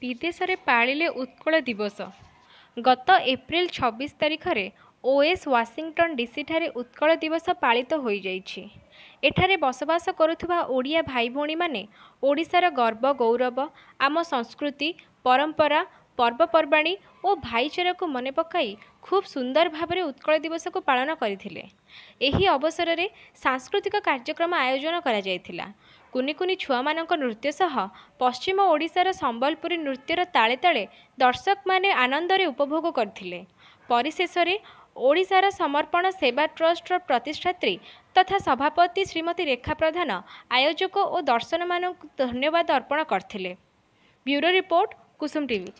ବିଦେଶରେ ପାଳିଲେ ଉତ୍କଳ ଦିବସ ଗତ ଏପ୍ରିଲ ଛବିଶ ତାରିଖରେ ଓଏସ୍ ୱାଶିଂଟନ ଡିସିଠାରେ ଉତ୍କଳ ଦିବସ ପାଳିତ ହୋଇଯାଇଛି ଏଠାରେ ବସବାସ କରୁଥିବା ଓଡ଼ିଆ ଭାଇ ଭଉଣୀମାନେ ଓଡ଼ିଶାର ଗର୍ବ ଗୌରବ ଆମ ସଂସ୍କୃତି ପରମ୍ପରା ପର୍ବପର୍ବାଣି ଓ ଭାଇଚାରାକୁ ମନେ ପକାଇ ଖୁବ୍ ସୁନ୍ଦର ଭାବରେ ଉତ୍କଳ ଦିବସକୁ ପାଳନ କରିଥିଲେ ଏହି ଅବସରରେ ସାଂସ୍କୃତିକ କାର୍ଯ୍ୟକ୍ରମ ଆୟୋଜନ କରାଯାଇଥିଲା କୁନି କୁନି ଛୁଆମାନଙ୍କ ନୃତ୍ୟ ସହ ପଶ୍ଚିମ ଓଡ଼ିଶାର ସମ୍ବଲପୁରୀ ନୃତ୍ୟର ତାଳେ ତାଳେ ଦର୍ଶକମାନେ ଆନନ୍ଦରେ ଉପଭୋଗ କରିଥିଲେ ପରିଶେଷରେ ଓଡ଼ିଶାର ସମର୍ପଣ ସେବା ଟ୍ରଷ୍ଟର ପ୍ରତିଷ୍ଠାତ୍ରୀ ତଥା ସଭାପତି ଶ୍ରୀମତୀ ରେଖା ପ୍ରଧାନ ଆୟୋଜକ ଓ ଦର୍ଶନମାନଙ୍କୁ ଧନ୍ୟବାଦ ଅର୍ପଣ କରିଥିଲେ ବ୍ୟୁରୋ ରିପୋର୍ଟ କୁସୁମ ଟିଭି